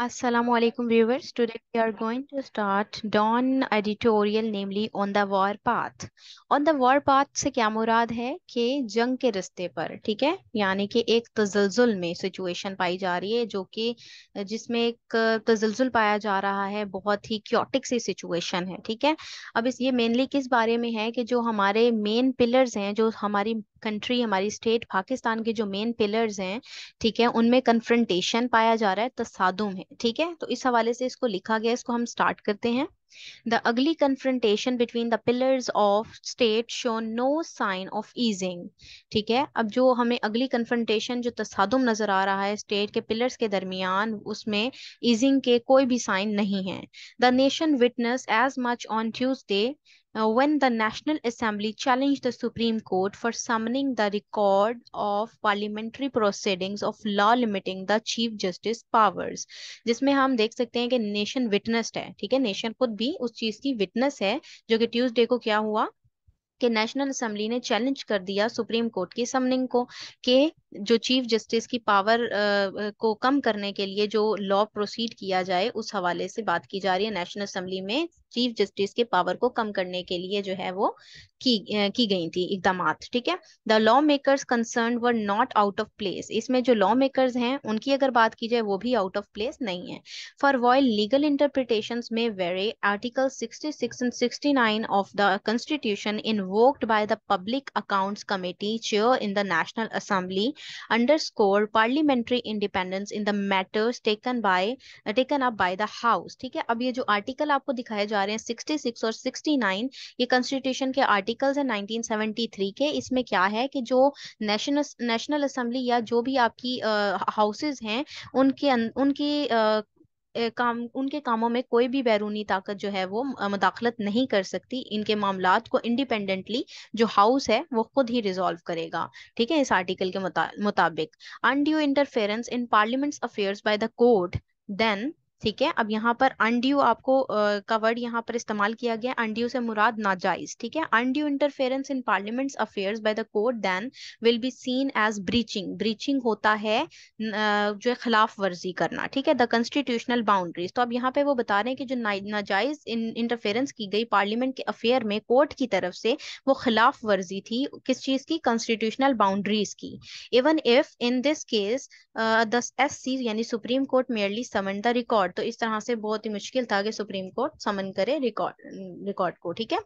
Assalamualaikum viewers. Today we are going to start Dawn editorial namely on the war path. On the war path से क्या मुराद है कि जंग के रस्ते पर ठीक है यानी कि एक तजलजुल में सिचुएशन पाई जा रही है जो कि जिसमें एक तजलजुल पाया जा रहा है बहुत ही क्योटिक सी सिचुएशन है ठीक है अब इस ये मेनली किस बारे में है कि जो हमारे मेन पिलर्स हैं जो हमारी कंट्री हमारी स्टेट पाकिस्तान के जो मेन पिलर्स हैं ठीक है उनमें कन्फ्रंटेशन पाया जा रहा है तसादुम है ठीक है तो इस हवाले से इसको लिखा गया इसको हम स्टार्ट करते हैं the ugly confrontation between the pillars of state show no sign of easing ठीक है अब जो हमें अगली कन्फ्रंटेशन जो तसादुम नजर आ रहा है स्टेट के पिलर्स के दरमियान उसमें ईजिंग के कोई भी साइन नहीं है the nation witness as much on Tuesday Now, when the National Assembly challenged the Supreme Court for summoning the record of parliamentary proceedings of law limiting the Chief Justice powers, जिसमें हम देख सकते हैं कि nation witnessed है ठीक है nation खुद भी उस चीज की witness है जो कि Tuesday को क्या हुआ कि नेशनल असेंबली ने चैलेंज कर दिया सुप्रीम कोर्ट की समनिंग को कि जो चीफ जस्टिस की पावर आ, को कम करने के लिए जो लॉ प्रोसीड किया जाए उस हवाले से बात की जा रही है नेशनल असेंबली में चीफ जस्टिस के पावर को कम करने के लिए जो है वो की की गई थी इकदाम ठीक है the law makers concern were not out of place इसमें जो लॉ मेकर्स हैं उनकी अगर बात की जाए वो भी आउट ऑफ प्लेस नहीं है फॉर वॉय लीगल इंटरप्रिटेशन में were article six and nine of the constitution invoked by the public account committee chair in the national assembly underscore parliamentary independence in the matters taken by taken up by the house ठीक है अब ये जो article आपको दिखाए जा रहे हैं 66 और 69 ये कॉन्स्टिट्यूशन के आर्टिकल्स हैं 1973 के इसमें क्या है कि जो नेशनल नेशनल असेंबली या जो भी आपकी हाउसेस uh, हैं उनके उनकी uh, काम उनके कामों में कोई भी बैरूनी ताकत जो है वो मुदाखलत नहीं कर सकती इनके मामला को इंडिपेंडेंटली जो हाउस है वो खुद ही रिजोल्व करेगा ठीक है इस आर्टिकल के मुताबिक undue interference in parliament's affairs by the court then ठीक है अब यहाँ पर अनड्यू आपको का वर्ड यहाँ पर इस्तेमाल किया गया अनड्यू से मुराद नाजायज ठीक है undue interference in parliament's affairs by the court then will be seen as breaching breaching होता है जो है खिलाफ वर्जी करना ठीक है द कंस्टिट्यूशनल बाउंड्रीज तो अब यहाँ पे वो बता रहे हैं कि जो नाजायज इंटरफेरेंस की गई पार्लियामेंट के अफेयर में कोर्ट की तरफ से वो खिलाफ वर्जी थी किस चीज की कंस्टिट्यूशनल बाउंड्रीज की even if in this case the S यानी supreme court merely summon the record record तो इस तरह से बहुत ही मुश्किल था कि सुप्रीम कोर्ट समन करे रिकॉर्ड रिकॉर्ड को ठीक है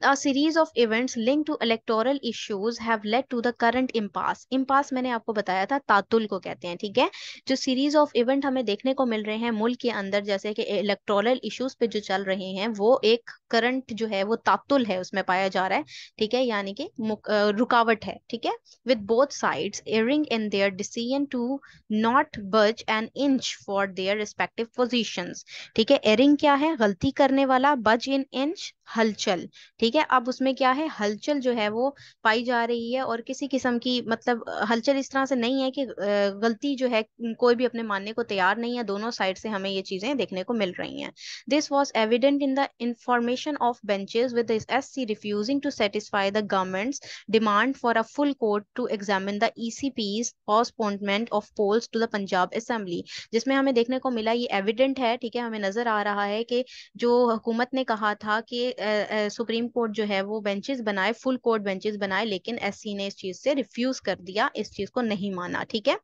A series of events linked to electoral issues have led to the current impasse. impasse मैंने आपको बताया था तातुल को कहते हैं ठीक है जो सीरीज ऑफ इवेंट हमें देखने को मिल रहे हैं मुल्क के अंदर जैसे कि इलेक्टोरल इश्यूज पे जो चल रहे हैं वो एक करंट जो है वो तातुल है उसमें पाया जा रहा है ठीक है यानी कि रुकावट है ठीक है with both side erring in their decision to not budge an inch for their respective position ठीक है एयरिंग क्या है गलती करने वाला बज इन इंच हलचल ठीक है अब उसमें क्या है हलचल जो है वो पाई जा रही है और किसी किस्म की मतलब हलचल इस तरह से नहीं है कि गलती जो है कोई भी अपने मानने को तैयार नहीं है दोनों साइड से हमें ये चीजें देखने को मिल रही हैं this was evident in the information of benches with S C refusing to satisfy the government demand for a full court to examine the ECP's postponement of polls to the Punjab assembly जिसमें हमें देखने को मिला ये evident है ठीक है हमें नजर आ रहा है कि जो हुकूमत ने कहा था कि सुप्रीम कोर्ट जो है वो बेंचेस बनाए फुल कोर्ट बेंचेस बनाए लेकिन एससी ने इस चीज से रिफ्यूज कर दिया इस चीज को नहीं माना ठीक है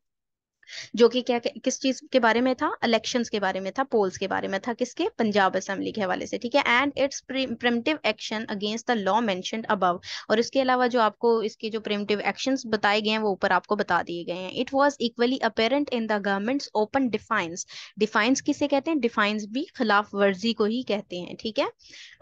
जो कि क्या किस चीज के बारे में था इलेक्शंस के बारे में था पोल्स के बारे में था किसके पंजाब असेंबली के हवाले से ठीक है and it's primitive action against the law mention above और इसके अलावा जो आपको इसके जो प्रिमटिव एक्शन बताए गए हैं वो ऊपर आपको बता दिए गए हैं it was equally apparent in the government's open defiance defiance किसे कहते हैं डिफाइंस भी खिलाफ वर्जी को ही कहते हैं ठीक है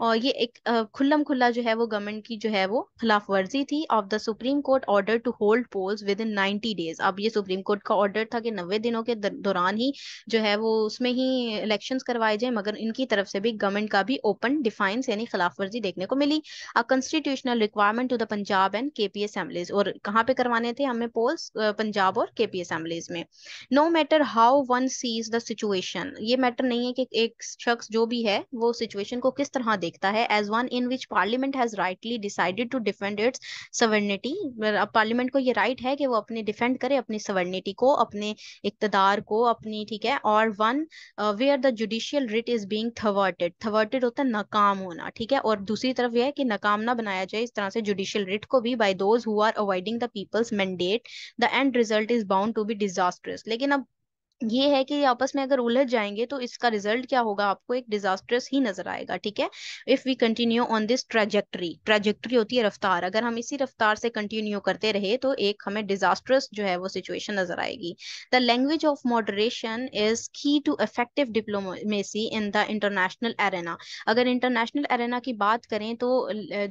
और ये एक खुल्लम खुल्ला जो है वो गवर्नमेंट की जो है वो खिलाफ वर्जी थी of the supreme court order to hold polls within ninety days अब ये सुप्रीम कोर्ट का ऑर्डर था कि नब्बे दिनों के दौरान ही जो है वो उसमें ही इलेक्शन करवाए जाए मगर इनकी तरफ से भी गवर्नमेंट का भी ओपन डिफाइंस यानी खिलाफ वर्जी देखने को मिली a constitutional requirement to the Punjab and KP assemblies और कहाँ पे करवाने थे हमें पोल्स पंजाब और केपी असेंबलीज में no matter how one sees the situation ये मैटर नहीं है कि एक शख्स जो भी है वो सिचुएशन को किस तरह देखता है as one in which parliament has rightly decided to defend its sovereignty parliament को ये राइट right है कि वो अपने डिफेंड करे अपनी सवर्निटी को अपने अपने इकतदार को अपनी ठीक है और one where the judicial writ is being thwarted thwarted होता है नाकाम होना ठीक है और दूसरी तरफ यह है कि नाकाम ना बनाया जाए इस तरह से जुडिशियल रिट को भी by those who are avoiding the people's mandate the end result is bound to be disasters लेकिन अब ये है कि आपस में अगर उलझ जाएंगे तो इसका रिजल्ट क्या होगा आपको एक डिजास्टर्स ही नजर आएगा ठीक है if we continue on this trajectory trajectory होती है रफ्तार अगर हम इसी रफ्तार से कंटिन्यू करते रहे तो एक हमें डिजास्टर्स जो है वो सिचुएशन नजर आएगी the language of moderation is key to effective diplomacy in the international arena अगर इंटरनेशनल एरेना की बात करें तो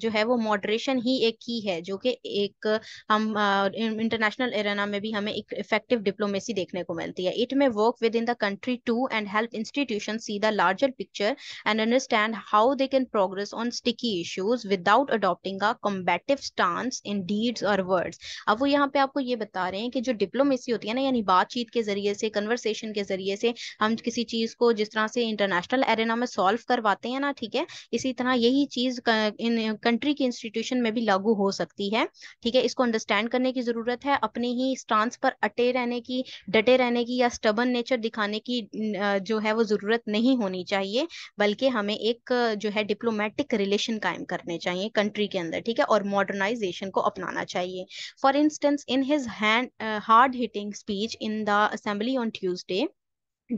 जो है वो मॉडरेशन ही एक की है जो कि एक हम इंटरनेशनल एरेना में भी हमें एक इफेक्टिव डिप्लोमेसी देखने को मिलती है it may work within the country too and help institutions see the larger picture and understand how they can progress on sticky issues without adopting a combative stance in deeds or words. अब वो यहाँ पे आपको ये बता रहे हैं कि जो डिप्लोमेसी होती है ना यानी बातचीत के जरिए से कन्वर्सेशन के जरिए से हम किसी चीज को जिस तरह से इंटरनेशनल एरेना में सॉल्व करवाते हैं ना ठीक है इसी तरह यही चीज इन कंट्री की इंस्टीट्यूशन में भी लागू हो सकती है ठीक है इसको अंडरस्टैंड करने की जरूरत है अपने ही स्टांस पर अटे रहने की डटे रहने की या स्टब स्टबन नेचर दिखाने की जो है वो जरूरत नहीं होनी चाहिए बल्कि हमें एक जो है डिप्लोमेटिक रिलेशन कायम करने चाहिए कंट्री के अंदर ठीक है और मॉडर्नाइजेशन को अपनाना चाहिए for instance in his hand hard hitting speech in the assembly on Tuesday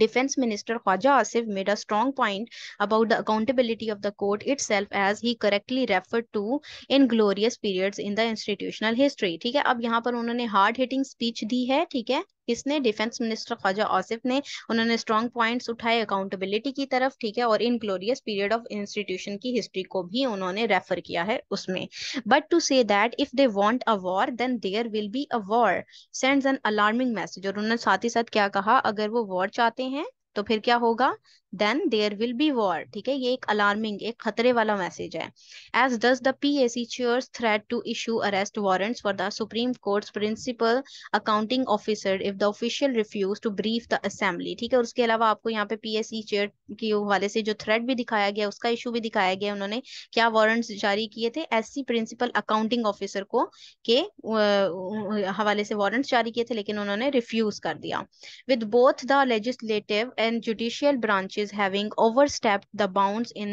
defence minister Khwaja Asif made a strong point about the accountability of the court itself as he correctly refer to inglorious periods in the institutional history ठीक है अब यहाँ पर उन्होंने hard hitting speech दी है ठीक है किसने डिफेंस मिनिस्टर ख्वाजा आसिफ ने उन्होंने स्ट्रॉन्ग पॉइंट्स उठाए अकाउंटेबिलिटी की तरफ ठीक है और inglorious period of institution की हिस्ट्री को भी उन्होंने रेफर किया है उसमें but to say that if they want a war then there will be a war sends an alarming message और उन्होंने साथ ही साथ क्या कहा अगर वो वॉर चाहते हैं तो फिर क्या होगा then there will be war ठीक है ये एक अलार्मिंग एक खतरे वाला मैसेज है as does the P A C chair threat to issue arrest warrant for the supreme court principal accounting officer if the official refuse to brief the assembly ठीक है उसके अलावा आपको यहाँ पे पी एस सी चेयर की वाले से जो थ्रेट भी दिखाया गया उसका इशू भी दिखाया गया उन्होंने क्या वॉरेंट जारी किए थे S C principal accounting officer को के हवाले से वॉरेंट जारी किए थे लेकिन उन्होंने रिफ्यूज कर दिया with both the legislative and judicial branches is having overstepped the bounds in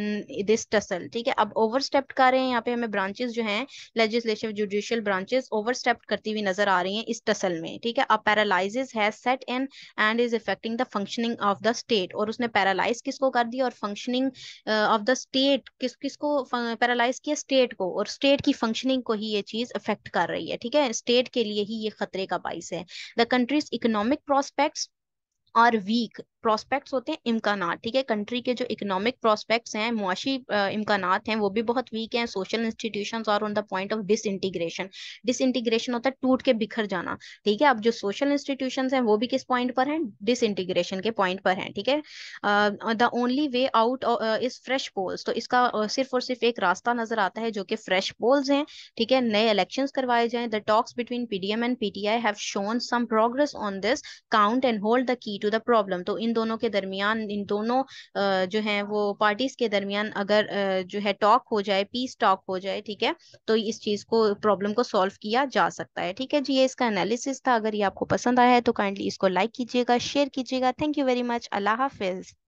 this tussle ठीक है अब ओवरस्टेप्ड कर रहे हैं यहाँ पे हमें ब्रांचेस जो हैं लेजिस्लेटिव जुडिशियल ब्रांचेस ओवरस्टेप्ड करती हुई नजर आ रही हैं इस टसल में ठीक है अब paralyse has set in and is affecting the functioning of the state और उसने पैरालाइज किसको कर दिया और फंक्शनिंग ऑफ द स्टेट किस किसको पैरालाइज किया स्टेट को और स्टेट की फंक्शनिंग को ही ये चीज इफेक्ट कर रही है ठीक है स्टेट के लिए ही ये खतरे का बाइस है the country's economic prospects are weak prospects होते हैं इम्कान ठीक है कंट्री के जो इकोनॉमिक प्रोस्पेक्ट्स हैं मुआशी इम्कान हैं वो भी बहुत वीक हैं सोशल इंस्टीट्यूशंस और on the point of disintegration disintegration होता है टूट के बिखर जाना ठीक है अब जो सोशल इंस्टीट्यूशंस हैं वो भी किस पॉइंट पर हैं डिसइंटीग्रेशन के पॉइंट पर हैं ठीक है the only way out is fresh polls तो इसका uh, सिर्फ और सिर्फ एक रास्ता नजर आता है जो कि फ्रेश पोल्स हैं ठीक है नए इलेक्शन करवाए जाए the talks between PDM and PTI have shown some progress on this count and hold the key to the problem तो इन इन दोनों के दरमियान इन दोनों जो है वो पार्टीज के दरमियान अगर जो है टॉक हो जाए पीस टॉक हो जाए ठीक है तो इस चीज को प्रॉब्लम को सॉल्व किया जा सकता है ठीक है जी ये इसका एनालिसिस था अगर ये आपको पसंद आया है तो काइंडली इसको लाइक कीजिएगा शेयर कीजिएगा थैंक यू वेरी मच अल्लाह हाफिज